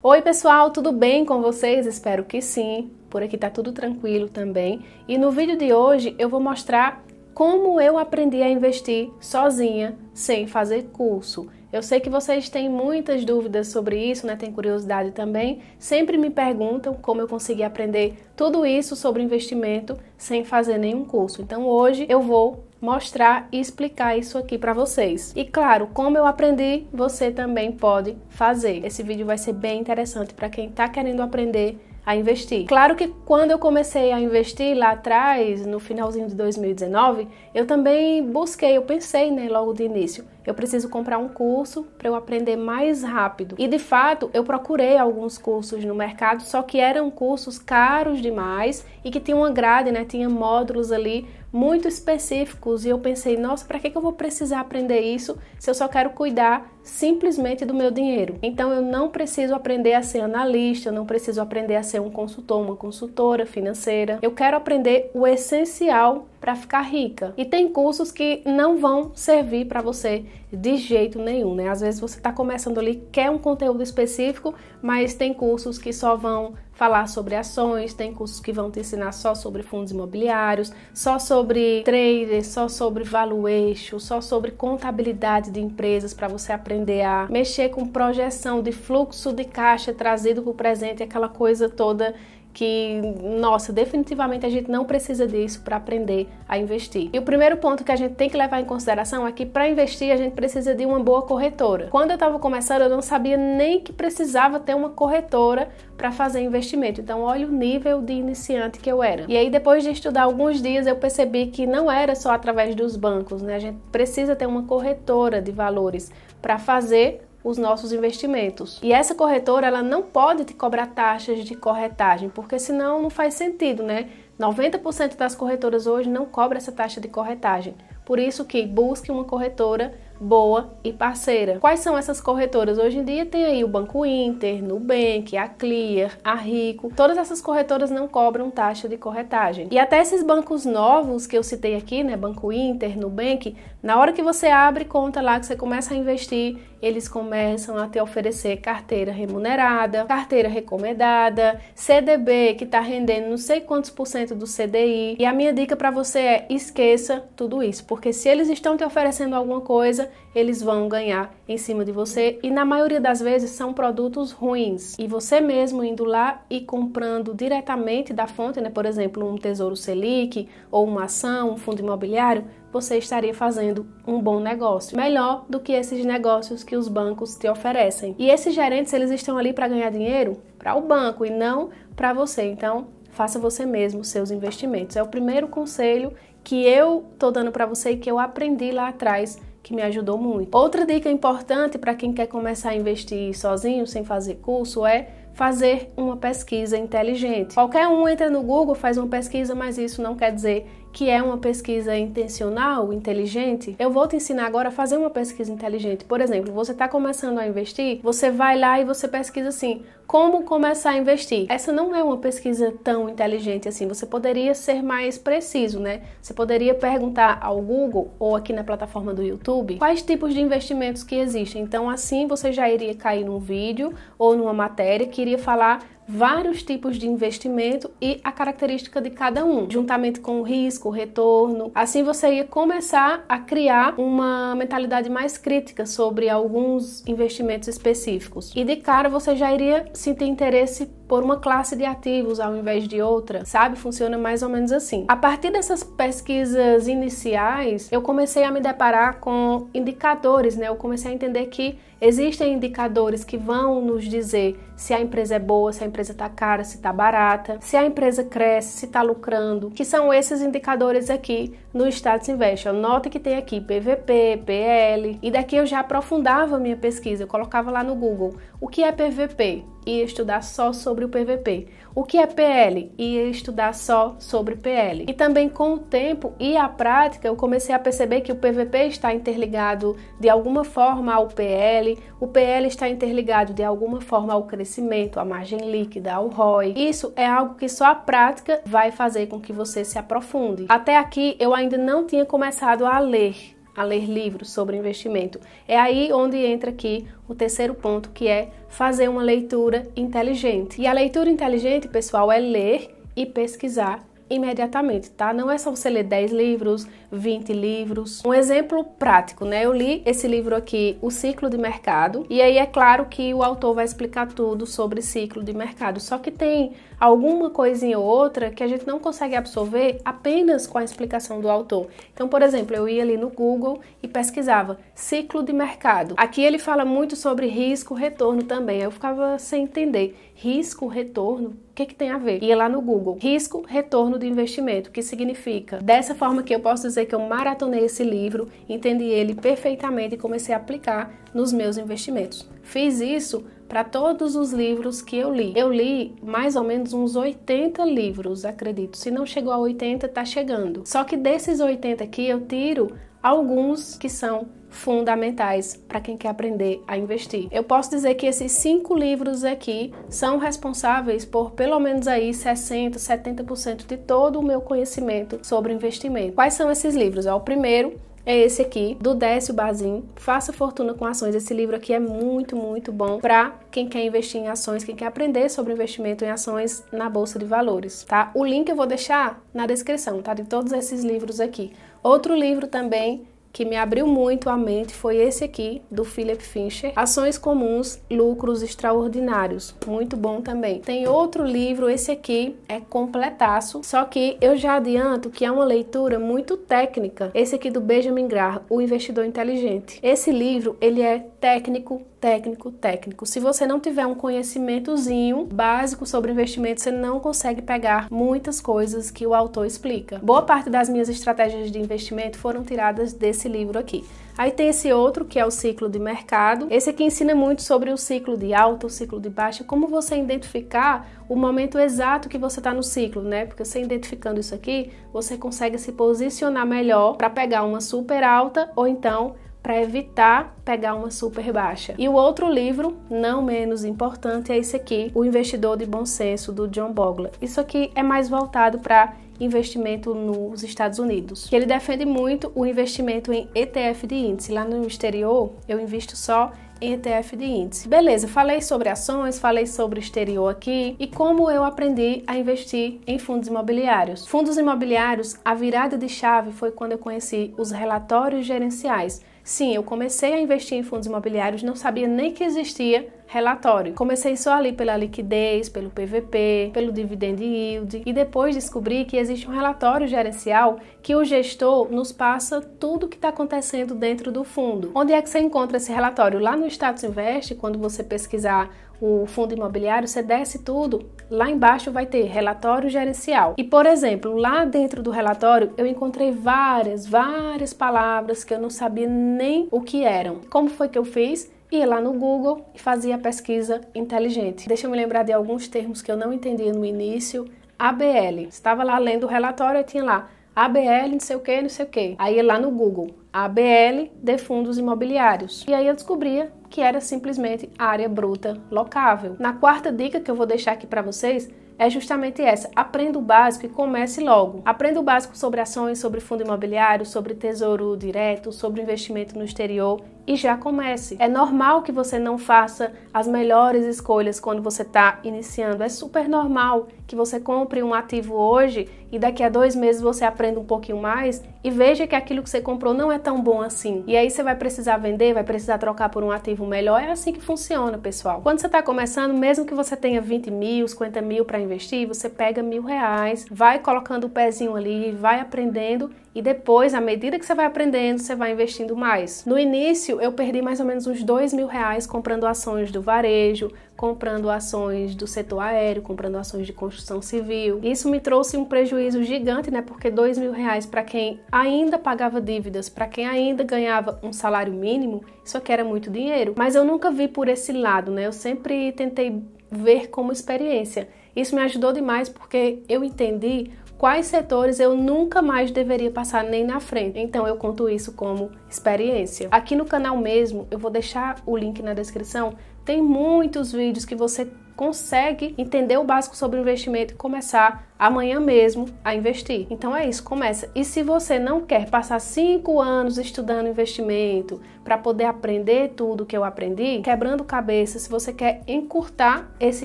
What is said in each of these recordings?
Oi, pessoal, tudo bem com vocês? Espero que sim. Por aqui tá tudo tranquilo também. E no vídeo de hoje eu vou mostrar como eu aprendi a investir sozinha, sem fazer curso. Eu sei que vocês têm muitas dúvidas sobre isso, né? Tem curiosidade também. Sempre me perguntam como eu consegui aprender tudo isso sobre investimento sem fazer nenhum curso. Então hoje eu vou mostrar e explicar isso aqui para vocês. E claro, como eu aprendi, você também pode fazer. Esse vídeo vai ser bem interessante para quem está querendo aprender a investir. Claro que quando eu comecei a investir lá atrás, no finalzinho de 2019, eu também busquei, eu pensei, né, logo de início, eu preciso comprar um curso para eu aprender mais rápido. E de fato, eu procurei alguns cursos no mercado, só que eram cursos caros demais e que tinham uma grade, né? Tinha módulos ali muito específicos e eu pensei, nossa, para que, eu vou precisar aprender isso se eu só quero cuidar simplesmente do meu dinheiro? Então eu não preciso aprender a ser analista, eu não preciso aprender a ser um consultor, uma consultora financeira. Eu quero aprender o essencial para ficar rica. E tem cursos que não vão servir para você de jeito nenhum, né? Às vezes você está começando ali, quer um conteúdo específico, mas tem cursos que só vão falar sobre ações, tem cursos que vão te ensinar só sobre fundos imobiliários, só sobre trader, só sobre valuation, só sobre contabilidade de empresas para você aprender a mexer com projeção de fluxo de caixa trazido para o presente, aquela coisa toda que, nossa, definitivamente a gente não precisa disso para aprender a investir. E o primeiro ponto que a gente tem que levar em consideração é que para investir a gente precisa de uma boa corretora. Quando eu estava começando, eu não sabia nem que precisava ter uma corretora para fazer investimento. Então, olha o nível de iniciante que eu era. E aí, depois de estudar alguns dias, eu percebi que não era só através dos bancos, né? A gente precisa ter uma corretora de valores para fazer os nossos investimentos. E essa corretora ela não pode te cobrar taxas de corretagem, porque senão não faz sentido, né? 90% das corretoras hoje não cobra essa taxa de corretagem. Por isso que busque uma corretora boa e parceira. Quais são essas corretoras? Hoje em dia tem aí o Banco Inter, Nubank, a Clear, a Rico. Todas essas corretoras não cobram taxa de corretagem. E até esses bancos novos que eu citei aqui, né, Banco Inter, Nubank, na hora que você abre conta lá, que você começa a investir, eles começam a te oferecer carteira remunerada, carteira recomendada, CDB que está rendendo não sei quantos por cento do CDI. E a minha dica para você é esqueça tudo isso, porque se eles estão te oferecendo alguma coisa, eles vão ganhar em cima de você e na maioria das vezes são produtos ruins. E você mesmo indo lá e comprando diretamente da fonte, né, por exemplo, um Tesouro Selic ou uma ação, um fundo imobiliário, você estaria fazendo um bom negócio, melhor do que esses negócios que os bancos te oferecem. E esses gerentes, eles estão ali para ganhar dinheiro para o banco e não para você. Então, faça você mesmo seus investimentos. É o primeiro conselho que eu tô dando para você e que eu aprendi lá atrás que me ajudou muito. Outra dica importante para quem quer começar a investir sozinho, sem fazer curso, é fazer uma pesquisa inteligente. Qualquer um entra no Google, faz uma pesquisa, mas isso não quer dizer que é uma pesquisa intencional, inteligente, eu vou te ensinar agora a fazer uma pesquisa inteligente. Por exemplo, você está começando a investir, você vai lá e você pesquisa assim: como começar a investir. Essa não é uma pesquisa tão inteligente assim. Você poderia ser mais preciso, né? Você poderia perguntar ao Google ou aqui na plataforma do YouTube quais tipos de investimentos que existem. Então, assim você já iria cair num vídeo ou numa matéria que iria falar vários tipos de investimento e a característica de cada um, juntamente com o risco, o retorno. Assim você ia começar a criar uma mentalidade mais crítica sobre alguns investimentos específicos. E de cara você já iria sentir interesse por uma classe de ativos ao invés de outra, sabe? Funciona mais ou menos assim. A partir dessas pesquisas iniciais, eu comecei a me deparar com indicadores, né? Eu comecei a entender que existem indicadores que vão nos dizer se a empresa é boa, se a empresa tá cara, se tá barata, se a empresa cresce, se tá lucrando, que são esses indicadores aqui no Status Invest. Nota que tem aqui PVP, PL, e daqui eu já aprofundava minha pesquisa, eu colocava lá no Google o que é PVP, ia estudar só sobre o PVP. O que é PL? Ia estudar só sobre PL. E também com o tempo e a prática, eu comecei a perceber que o PVP está interligado de alguma forma ao PL, o PL está interligado de alguma forma ao crescimento, à margem líquida, ao ROI. Isso é algo que só a prática vai fazer com que você se aprofunde. Até aqui eu ainda não tinha começado a ler a ler livros sobre investimento. É aí onde entra aqui o terceiro ponto, que é fazer uma leitura inteligente. E a leitura inteligente, pessoal, é ler e pesquisar imediatamente, tá? Não é só você ler 10 livros, 20 livros. Um exemplo prático, né? Eu li esse livro aqui, O Ciclo de Mercado, e aí é claro que o autor vai explicar tudo sobre ciclo de mercado, só que tem alguma coisinha ou outra que a gente não consegue absorver apenas com a explicação do autor. Então, por exemplo, eu ia ali no Google e pesquisava ciclo de mercado. Aqui ele fala muito sobre risco, retorno também. Eu ficava sem entender. Risco, retorno, o que, que tem a ver? Ia lá no Google. Risco, retorno de investimento, o que significa? Dessa forma que eu posso dizer que eu maratonei esse livro, entendi ele perfeitamente e comecei a aplicar nos meus investimentos. Fiz isso para todos os livros que eu li. Eu li mais ou menos uns 80 livros, acredito. Se não chegou a 80, tá chegando. Só que desses 80 aqui eu tiro alguns que são fundamentais para quem quer aprender a investir. Eu posso dizer que esses cinco livros aqui são responsáveis por pelo menos aí 60, 70% de todo o meu conhecimento sobre investimento. Quais são esses livros? o primeiro é esse aqui, do Décio Bazin, Faça Fortuna com Ações. Esse livro aqui é muito, muito bom para quem quer investir em ações, quem quer aprender sobre investimento em ações na Bolsa de Valores, tá? O link eu vou deixar na descrição, tá? De todos esses livros aqui. Outro livro também que me abriu muito a mente foi esse aqui, do Philip Fincher, Ações Comuns, Lucros Extraordinários. Muito bom também. Tem outro livro, esse aqui é completaço, só que eu já adianto que é uma leitura muito técnica. Esse aqui do Benjamin Graham, O Investidor Inteligente. Esse livro, ele é técnico, técnico, técnico. Se você não tiver um conhecimentozinho básico sobre investimento, você não consegue pegar muitas coisas que o autor explica. Boa parte das minhas estratégias de investimento foram tiradas desse livro aqui. Aí tem esse outro que é o ciclo de mercado. Esse aqui ensina muito sobre o ciclo de alta, o ciclo de baixa, como você identificar o momento exato que você está no ciclo, né? Porque você identificando isso aqui, você consegue se posicionar melhor para pegar uma super alta ou então para evitar pegar uma super baixa. E o outro livro, não menos importante, é esse aqui, O Investidor de Bom Senso, do John Bogle. Isso aqui é mais voltado para investimento nos Estados Unidos. Que ele defende muito o investimento em ETF de índice. Lá no exterior, eu invisto só em ETF de índice. Beleza, falei sobre ações, falei sobre exterior aqui e como eu aprendi a investir em fundos imobiliários. Fundos imobiliários, a virada de chave foi quando eu conheci os relatórios gerenciais Sim, eu comecei a investir em fundos imobiliários, não sabia nem que existia relatório. Comecei só ali pela liquidez, pelo PVP, pelo dividend yield e depois descobri que existe um relatório gerencial que o gestor nos passa tudo o que está acontecendo dentro do fundo. Onde é que você encontra esse relatório? Lá no Status Invest, quando você pesquisar o fundo imobiliário, você desce tudo, lá embaixo vai ter relatório gerencial. E, por exemplo, lá dentro do relatório eu encontrei várias, várias palavras que eu não sabia nem o que eram. Como foi que eu fiz? ia lá no Google e fazia a pesquisa inteligente. Deixa eu me lembrar de alguns termos que eu não entendia no início. ABL. Estava lá lendo o relatório e tinha lá ABL, não sei o que, não sei o que. Aí ia lá no Google, ABL de fundos imobiliários. E aí eu descobria que era simplesmente área bruta locável. Na quarta dica que eu vou deixar aqui para vocês, é justamente essa. Aprenda o básico e comece logo. Aprenda o básico sobre ações, sobre fundo imobiliário, sobre tesouro direto, sobre investimento no exterior e já comece. É normal que você não faça as melhores escolhas quando você está iniciando. É super normal que você compre um ativo hoje e daqui a dois meses você aprenda um pouquinho mais e veja que aquilo que você comprou não é tão bom assim. E aí você vai precisar vender, vai precisar trocar por um ativo melhor. É assim que funciona, pessoal. Quando você está começando, mesmo que você tenha 20 mil, 50 mil para investir, você pega mil reais, vai colocando o pezinho ali, vai aprendendo e depois, à medida que você vai aprendendo, você vai investindo mais. No início, eu perdi mais ou menos uns dois mil reais comprando ações do varejo, comprando ações do setor aéreo, comprando ações de construção civil. Isso me trouxe um prejuízo gigante, né? Porque dois mil reais para quem ainda pagava dívidas, para quem ainda ganhava um salário mínimo, isso aqui era muito dinheiro. Mas eu nunca vi por esse lado, né? Eu sempre tentei ver como experiência. Isso me ajudou demais porque eu entendi quais setores eu nunca mais deveria passar nem na frente. Então eu conto isso como experiência. Aqui no canal mesmo, eu vou deixar o link na descrição, tem muitos vídeos que você consegue entender o básico sobre investimento e começar amanhã mesmo a investir. Então é isso, começa. E se você não quer passar cinco anos estudando investimento para poder aprender tudo que eu aprendi, quebrando cabeça, se você quer encurtar esse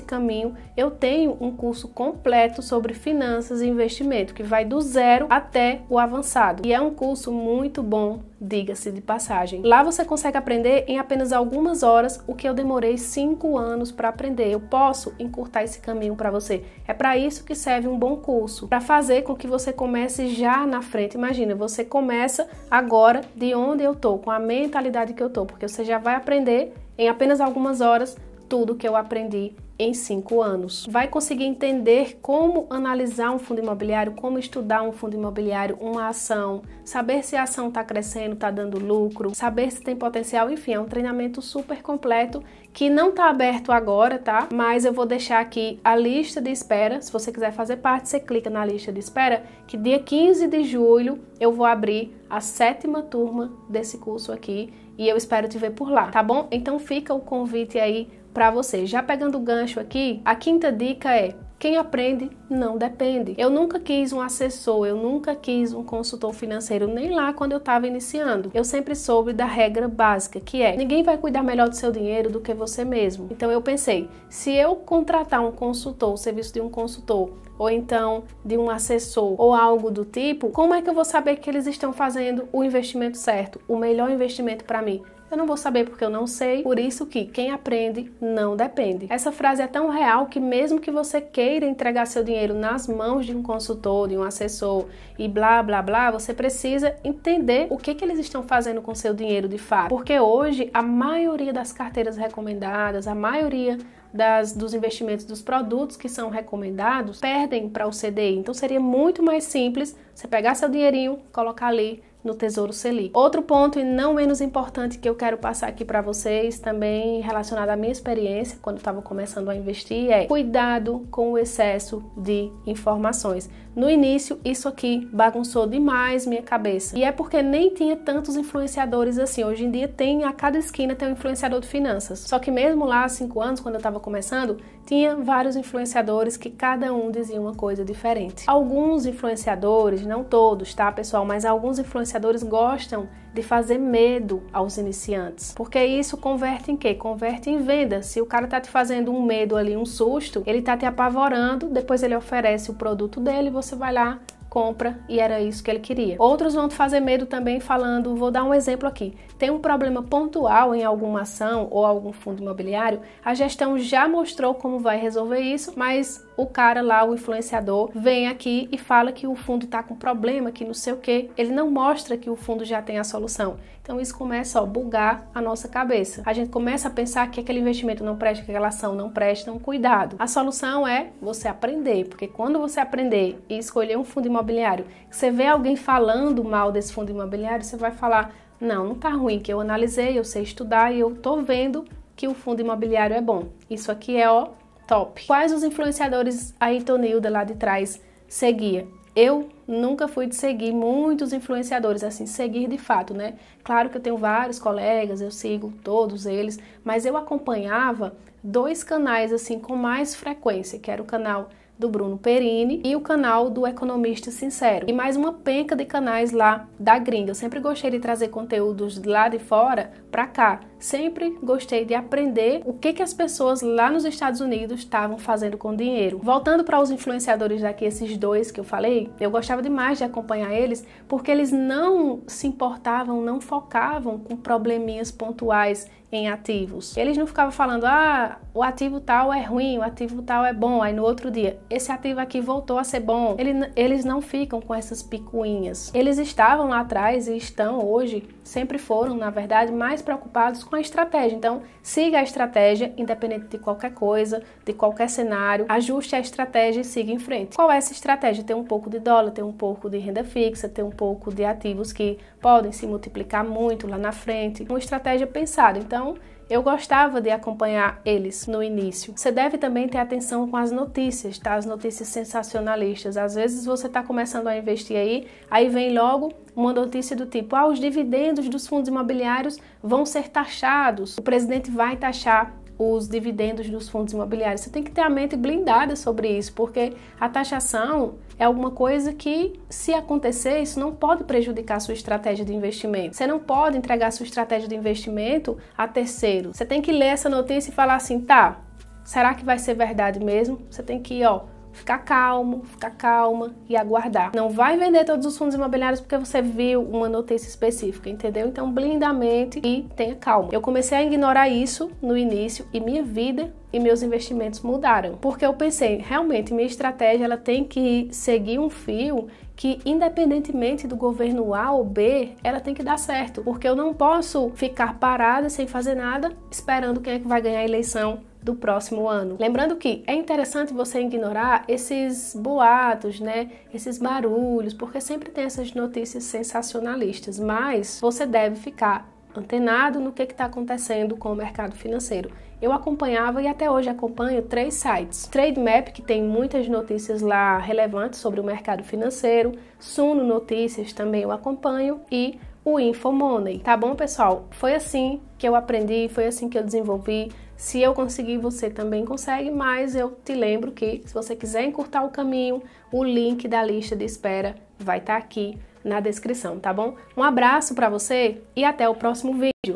caminho, eu tenho um curso completo sobre finanças e investimento que vai do zero até o avançado. E é um curso muito bom, diga-se de passagem. Lá você consegue aprender em apenas algumas horas o que eu demorei cinco anos para aprender. Eu posso encurtar esse caminho para você. É para isso que serve um bom curso, para fazer com que você comece já na frente. Imagina, você começa agora de onde eu tô, com a mentalidade que eu tô, porque você já vai aprender em apenas algumas horas tudo que eu aprendi em cinco anos. Vai conseguir entender como analisar um fundo imobiliário, como estudar um fundo imobiliário, uma ação, saber se a ação está crescendo, está dando lucro, saber se tem potencial, enfim, é um treinamento super completo que não está aberto agora, tá? Mas eu vou deixar aqui a lista de espera. Se você quiser fazer parte, você clica na lista de espera, que dia 15 de julho eu vou abrir a sétima turma desse curso aqui e eu espero te ver por lá, tá bom? Então fica o convite aí para você. Já pegando o gancho aqui, a quinta dica é quem aprende não depende. Eu nunca quis um assessor, eu nunca quis um consultor financeiro, nem lá quando eu estava iniciando. Eu sempre soube da regra básica, que é ninguém vai cuidar melhor do seu dinheiro do que você mesmo. Então eu pensei, se eu contratar um consultor, o serviço de um consultor, ou então de um assessor ou algo do tipo, como é que eu vou saber que eles estão fazendo o investimento certo, o melhor investimento para mim? eu não vou saber porque eu não sei. Por isso que quem aprende não depende. Essa frase é tão real que mesmo que você queira entregar seu dinheiro nas mãos de um consultor, de um assessor e blá blá blá, você precisa entender o que que eles estão fazendo com seu dinheiro de fato. Porque hoje a maioria das carteiras recomendadas, a maioria das, dos investimentos dos produtos que são recomendados perdem para o CDI. Então seria muito mais simples você pegar seu dinheirinho, colocar ali no Tesouro Selic. Outro ponto, e não menos importante, que eu quero passar aqui para vocês, também relacionado à minha experiência quando estava começando a investir, é cuidado com o excesso de informações. No início, isso aqui bagunçou demais minha cabeça. E é porque nem tinha tantos influenciadores assim. Hoje em dia tem a cada esquina tem um influenciador de finanças. Só que mesmo lá há cinco anos, quando eu estava começando, tinha vários influenciadores que cada um dizia uma coisa diferente. Alguns influenciadores, não todos, tá, pessoal, mas alguns influenciadores gostam de fazer medo aos iniciantes. Porque isso converte em quê? Converte em venda. Se o cara tá te fazendo um medo ali, um susto, ele tá te apavorando, depois ele oferece o produto dele, você vai lá compra e era isso que ele queria. Outros vão te fazer medo também falando, vou dar um exemplo aqui. Tem um problema pontual em alguma ação ou algum fundo imobiliário, a gestão já mostrou como vai resolver isso, mas o cara lá, o influenciador, vem aqui e fala que o fundo está com problema, que não sei o que, ele não mostra que o fundo já tem a solução. Então isso começa a bugar a nossa cabeça. A gente começa a pensar que aquele investimento não presta, que aquela ação não presta, então cuidado. A solução é você aprender, porque quando você aprender e escolher um fundo imobiliário imobiliário. Você vê alguém falando mal desse fundo imobiliário, você vai falar: não, não tá ruim, que eu analisei, eu sei estudar e eu tô vendo que o fundo imobiliário é bom. Isso aqui é ó, top. Quais os influenciadores a Itonilda lá de trás seguia? Eu nunca fui de seguir muitos influenciadores, assim, seguir de fato, né? Claro que eu tenho vários colegas, eu sigo todos eles, mas eu acompanhava dois canais, assim, com mais frequência, que era o canal do Bruno Perini e o canal do Economista Sincero. E mais uma penca de canais lá da gringa. Eu sempre gostei de trazer conteúdos lá de fora para cá. Sempre gostei de aprender o que, que as pessoas lá nos Estados Unidos estavam fazendo com dinheiro. Voltando para os influenciadores daqui, esses dois que eu falei, eu gostava demais de acompanhar eles porque eles não se importavam, não focavam com probleminhas pontuais em ativos. Eles não ficavam falando, ah, o ativo tal é ruim, o ativo tal é bom, aí no outro dia, esse ativo aqui voltou a ser bom. Ele, eles não ficam com essas picuinhas. Eles estavam lá atrás e estão hoje sempre foram, na verdade, mais preocupados com a estratégia. Então, siga a estratégia, independente de qualquer coisa, de qualquer cenário, ajuste a estratégia e siga em frente. Qual é essa estratégia? Ter um pouco de dólar, ter um pouco de renda fixa, ter um pouco de ativos que podem se multiplicar muito lá na frente. Uma estratégia pensada. Então, eu gostava de acompanhar eles no início. Você deve também ter atenção com as notícias, tá? As notícias sensacionalistas. Às vezes você está começando a investir aí, aí vem logo uma notícia do tipo: ah, os dividendos dos fundos imobiliários vão ser taxados, o presidente vai taxar os dividendos dos fundos imobiliários. Você tem que ter a mente blindada sobre isso, porque a taxação é alguma coisa que, se acontecer, isso não pode prejudicar a sua estratégia de investimento. Você não pode entregar a sua estratégia de investimento a terceiro. Você tem que ler essa notícia e falar assim: tá, será que vai ser verdade mesmo? Você tem que, ó ficar calmo, ficar calma e aguardar. Não vai vender todos os fundos imobiliários porque você viu uma notícia específica, entendeu? Então blinda a mente e tenha calma. Eu comecei a ignorar isso no início e minha vida e meus investimentos mudaram, porque eu pensei, realmente minha estratégia ela tem que seguir um fio que independentemente do governo A ou B, ela tem que dar certo, porque eu não posso ficar parada sem fazer nada, esperando quem é que vai ganhar a eleição do próximo ano. Lembrando que é interessante você ignorar esses boatos, né? Esses barulhos, porque sempre tem essas notícias sensacionalistas, mas você deve ficar antenado no que está acontecendo com o mercado financeiro. Eu acompanhava e até hoje acompanho três sites: TradeMap, que tem muitas notícias lá relevantes sobre o mercado financeiro, Suno Notícias também eu acompanho e o Infomoney. Tá bom, pessoal? Foi assim que eu aprendi, foi assim que eu desenvolvi se eu conseguir, você também consegue, mas eu te lembro que se você quiser encurtar o caminho, o link da lista de espera vai estar tá aqui na descrição, tá bom? Um abraço para você e até o próximo vídeo.